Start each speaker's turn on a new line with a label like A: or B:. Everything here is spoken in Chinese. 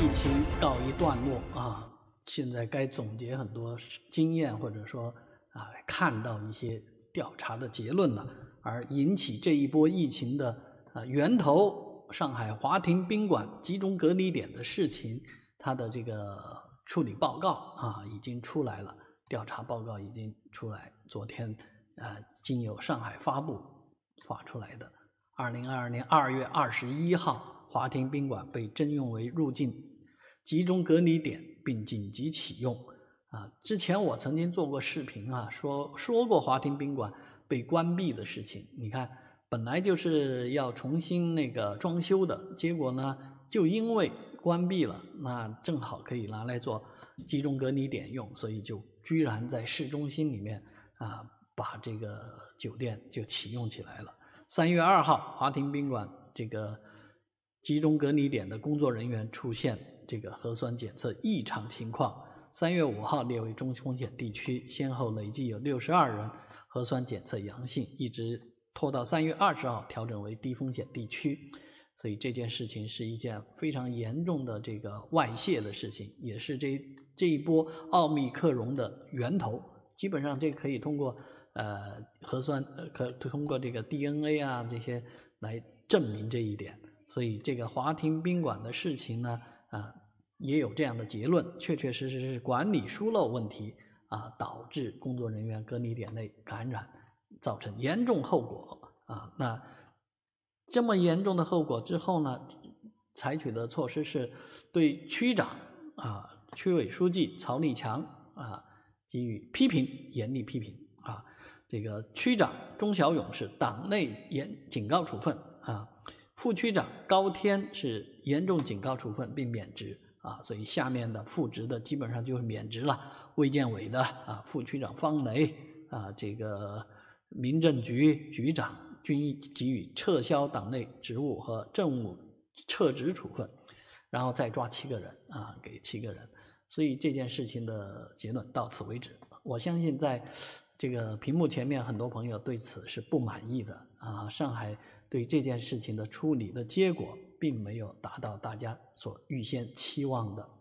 A: 疫情告一段落啊，现在该总结很多经验，或者说啊，看到一些调查的结论了。而引起这一波疫情的啊源头——上海华亭宾馆集中隔离点的事情，它的这个处理报告啊，已经出来了，调查报告已经出来。昨天啊经由上海发布发出来的。二零二二年二月二十一号，华亭宾馆被征用为入境。集中隔离点，并紧急启用。啊，之前我曾经做过视频啊，说说过华亭宾馆被关闭的事情。你看，本来就是要重新那个装修的，结果呢，就因为关闭了，那正好可以拿来做集中隔离点用，所以就居然在市中心里面啊，把这个酒店就启用起来了。三月二号，华亭宾馆这个集中隔离点的工作人员出现。这个核酸检测异常情况，三月五号列为中风险地区，先后累计有六十二人核酸检测阳性，一直拖到三月二十号调整为低风险地区。所以这件事情是一件非常严重的这个外泄的事情，也是这这一波奥密克戎的源头。基本上这可以通过呃核酸可通过这个 DNA 啊这些来证明这一点。所以这个华亭宾馆的事情呢？啊，也有这样的结论，确确实实是管理疏漏问题啊，导致工作人员隔离点内感染，造成严重后果啊。那这么严重的后果之后呢，采取的措施是对区长啊、区委书记曹立强啊给予批评，严厉批评啊。这个区长钟小勇是党内严警告处分啊。副区长高天是严重警告处分并免职啊，所以下面的副职的基本上就是免职了。卫健委的啊，副区长方雷啊，这个民政局局长均给予撤销党内职务和政务撤职处分，然后再抓七个人啊，给七个人。所以这件事情的结论到此为止。我相信，在这个屏幕前面，很多朋友对此是不满意的。啊，上海对这件事情的处理的结果，并没有达到大家所预先期望的。